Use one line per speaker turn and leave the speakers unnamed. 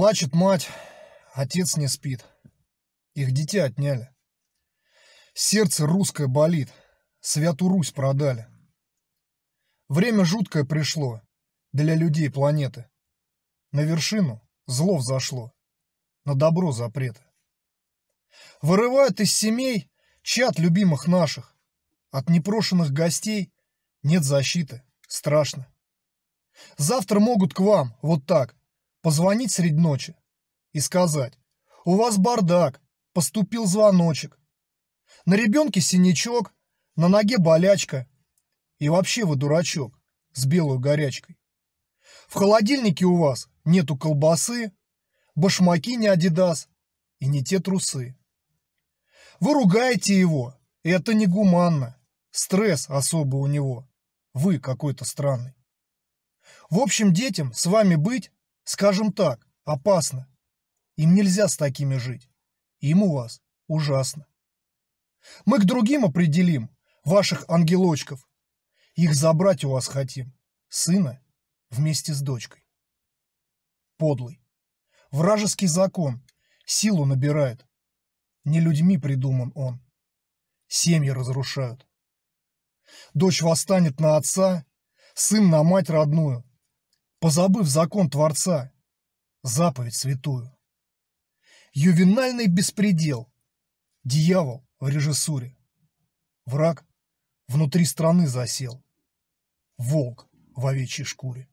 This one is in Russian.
Плачет мать, отец не спит. Их дитя отняли. Сердце русское болит, святу Русь продали. Время жуткое пришло для людей планеты. На вершину зло взошло, на добро запреты. Вырывают из семей чат любимых наших. От непрошенных гостей нет защиты, страшно. Завтра могут к вам, вот так, позвонить средь ночи и сказать «У вас бардак, поступил звоночек». На ребенке синячок, на ноге болячка. И вообще вы дурачок с белой горячкой. В холодильнике у вас нету колбасы, башмаки не адидас и не те трусы. Вы ругаете его, и это негуманно. Стресс особый у него. Вы какой-то странный. В общем, детям с вами быть Скажем так, опасно. Им нельзя с такими жить. Им у вас ужасно. Мы к другим определим, ваших ангелочков. Их забрать у вас хотим. Сына вместе с дочкой. Подлый. Вражеский закон. Силу набирает. Не людьми придуман он. Семьи разрушают. Дочь восстанет на отца, сын на мать родную позабыв закон Творца, заповедь святую. Ювенальный беспредел, дьявол в режиссуре. Враг внутри страны засел, волк в овечьей шкуре.